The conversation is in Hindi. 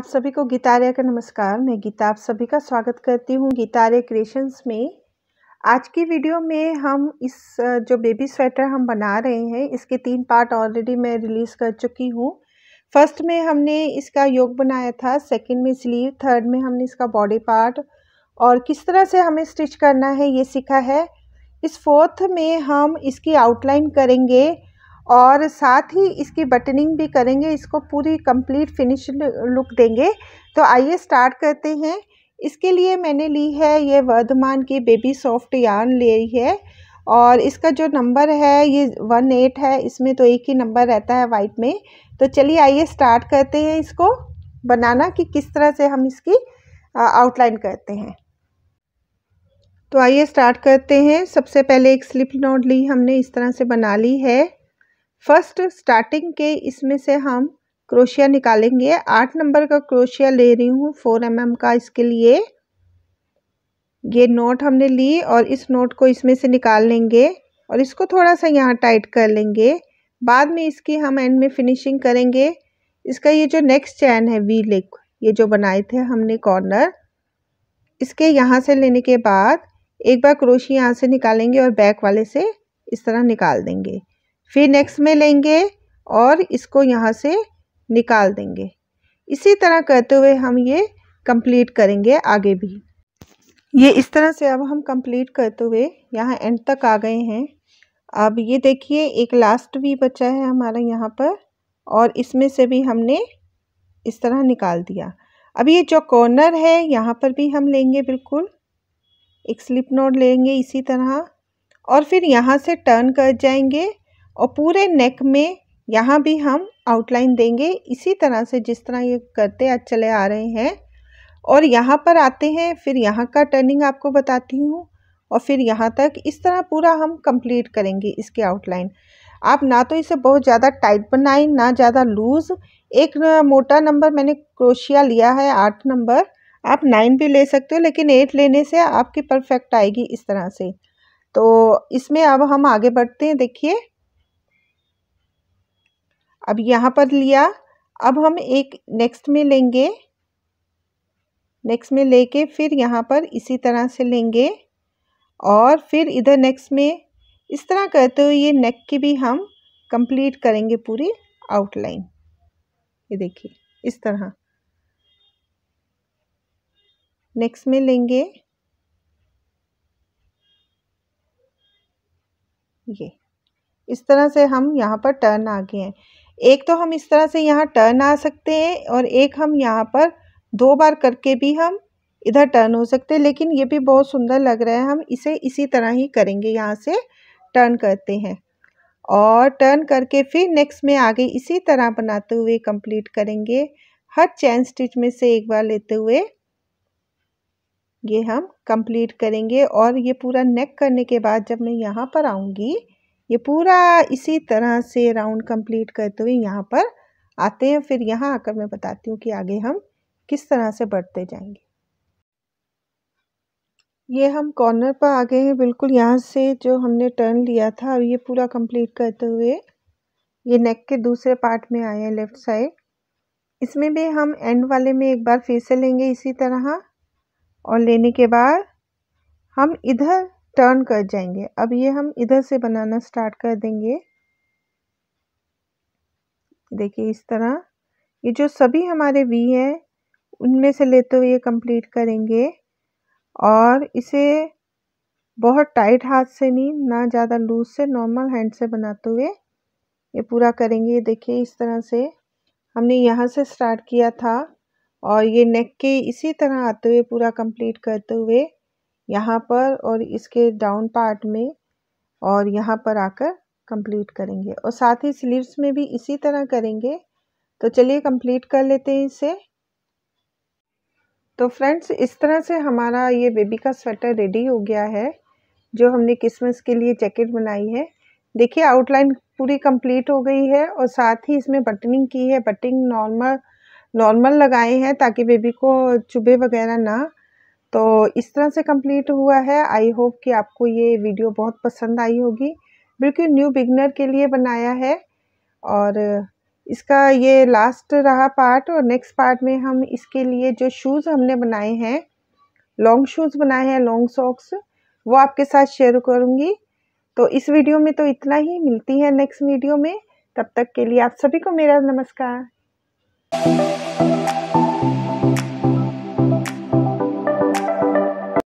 आप सभी को गीतार्य का नमस्कार मैं गीता आप सभी का स्वागत करती हूँ गीतार्य क्रिएशंस में आज की वीडियो में हम इस जो बेबी स्वेटर हम बना रहे हैं इसके तीन पार्ट ऑलरेडी मैं रिलीज़ कर चुकी हूँ फर्स्ट में हमने इसका योग बनाया था सेकंड में स्लीव थर्ड में हमने इसका बॉडी पार्ट और किस तरह से हमें स्टिच करना है ये सीखा है इस फोर्थ में हम इसकी आउटलाइन करेंगे और साथ ही इसकी बटनिंग भी करेंगे इसको पूरी कंप्लीट फिनिश लुक देंगे तो आइए स्टार्ट करते हैं इसके लिए मैंने ली है ये वर्धमान की बेबी सॉफ्ट यार्न ली है और इसका जो नंबर है ये वन एट है इसमें तो एक ही नंबर रहता है वाइट में तो चलिए आइए स्टार्ट करते हैं इसको बनाना कि किस तरह से हम इसकी आउटलाइन करते हैं तो आइए स्टार्ट करते हैं सबसे पहले एक स्लिप नोट ली हमने इस तरह से बना ली है फर्स्ट स्टार्टिंग के इसमें से हम क्रोशिया निकालेंगे आठ नंबर का क्रोशिया ले रही हूँ फोर एम mm का इसके लिए ये नोट हमने ली और इस नोट को इसमें से निकाल लेंगे और इसको थोड़ा सा यहाँ टाइट कर लेंगे बाद में इसकी हम एंड में फिनिशिंग करेंगे इसका ये जो नेक्स्ट चैन है वी लेक ये जो बनाए थे हमने कॉर्नर इसके यहाँ से लेने के बाद एक बार क्रोशिया यहाँ से निकालेंगे और बैक वाले से इस तरह निकाल देंगे फिर नेक्स्ट में लेंगे और इसको यहाँ से निकाल देंगे इसी तरह करते हुए हम ये कंप्लीट करेंगे आगे भी ये इस तरह से अब हम कंप्लीट करते हुए यहाँ एंड तक आ गए हैं अब ये देखिए एक लास्ट भी बचा है हमारा यहाँ पर और इसमें से भी हमने इस तरह निकाल दिया अब ये जो कॉर्नर है यहाँ पर भी हम लेंगे बिल्कुल एक स्लिप नोट लेंगे इसी तरह और फिर यहाँ से टर्न कर जाएंगे और पूरे नेक में यहाँ भी हम आउटलाइन देंगे इसी तरह से जिस तरह ये करते चले आ रहे हैं और यहाँ पर आते हैं फिर यहाँ का टर्निंग आपको बताती हूँ और फिर यहाँ तक इस तरह पूरा हम कंप्लीट करेंगे इसके आउटलाइन आप ना तो इसे बहुत ज़्यादा टाइट बनाएं ना ज़्यादा लूज़ एक मोटा नंबर मैंने क्रोशिया लिया है आठ नंबर आप नाइन भी ले सकते हो लेकिन एट लेने से आपकी परफेक्ट आएगी इस तरह से तो इसमें अब हम आगे बढ़ते हैं देखिए अब यहाँ पर लिया अब हम एक नेक्स्ट में लेंगे नेक्स्ट में लेके फिर यहाँ पर इसी तरह से लेंगे और फिर इधर नेक्स्ट में इस तरह करते हुए ये नेक की भी हम कंप्लीट करेंगे पूरी आउटलाइन ये देखिए इस तरह नेक्स्ट में लेंगे ये इस तरह से हम यहाँ पर टर्न आ गए हैं एक तो हम इस तरह से यहाँ टर्न आ सकते हैं और एक हम यहाँ पर दो बार करके भी हम इधर टर्न हो सकते हैं लेकिन ये भी बहुत सुंदर लग रहा है हम इसे इसी तरह ही करेंगे यहाँ से टर्न करते हैं और टर्न करके फिर नेक्स्ट में आगे इसी तरह बनाते हुए कंप्लीट करेंगे हर चैन स्टिच में से एक बार लेते हुए ये हम कंप्लीट करेंगे और ये पूरा नेक करने के बाद जब मैं यहाँ पर आऊँगी ये पूरा इसी तरह से राउंड कंप्लीट करते हुए यहाँ पर आते हैं फिर यहाँ आकर मैं बताती हूँ कि आगे हम किस तरह से बढ़ते जाएंगे ये हम कॉर्नर पर आ गए हैं बिल्कुल यहाँ से जो हमने टर्न लिया था अब ये पूरा कंप्लीट करते हुए ये नेक के दूसरे पार्ट में आए हैं लेफ़्ट साइड इसमें भी हम एंड वाले में एक बार फिर से लेंगे इसी तरह और लेने के बाद हम इधर टर्न कर जाएंगे अब ये हम इधर से बनाना स्टार्ट कर देंगे देखिए इस तरह ये जो सभी हमारे वी हैं उनमें से लेते हुए ये कंप्लीट करेंगे और इसे बहुत टाइट हाथ से नहीं ना ज़्यादा लूज से नॉर्मल हैंड से बनाते हुए ये पूरा करेंगे ये देखिए इस तरह से हमने यहाँ से स्टार्ट किया था और ये नेक के इसी तरह आते हुए पूरा कंप्लीट करते हुए यहाँ पर और इसके डाउन पार्ट में और यहाँ पर आकर कंप्लीट करेंगे और साथ ही स्लीव्स में भी इसी तरह करेंगे तो चलिए कंप्लीट कर लेते हैं इसे तो फ्रेंड्स इस तरह से हमारा ये बेबी का स्वेटर रेडी हो गया है जो हमने क्रिसमस के लिए जैकेट बनाई है देखिए आउटलाइन पूरी कंप्लीट हो गई है और साथ ही इसमें बटनिंग की है बटनिंग नॉर्मल नॉर्मल लगाए हैं ताकि बेबी को चुभे वगैरह ना तो इस तरह से कंप्लीट हुआ है आई होप कि आपको ये वीडियो बहुत पसंद आई होगी बिल्कुल न्यू बिगनर के लिए बनाया है और इसका ये लास्ट रहा पार्ट और नेक्स्ट पार्ट में हम इसके लिए जो शूज़ हमने बनाए हैं लॉन्ग शूज़ बनाए हैं लॉन्ग सॉक्स वो आपके साथ शेयर करूँगी तो इस वीडियो में तो इतना ही मिलती है नेक्स्ट वीडियो में तब तक के लिए आप सभी को मेरा नमस्कार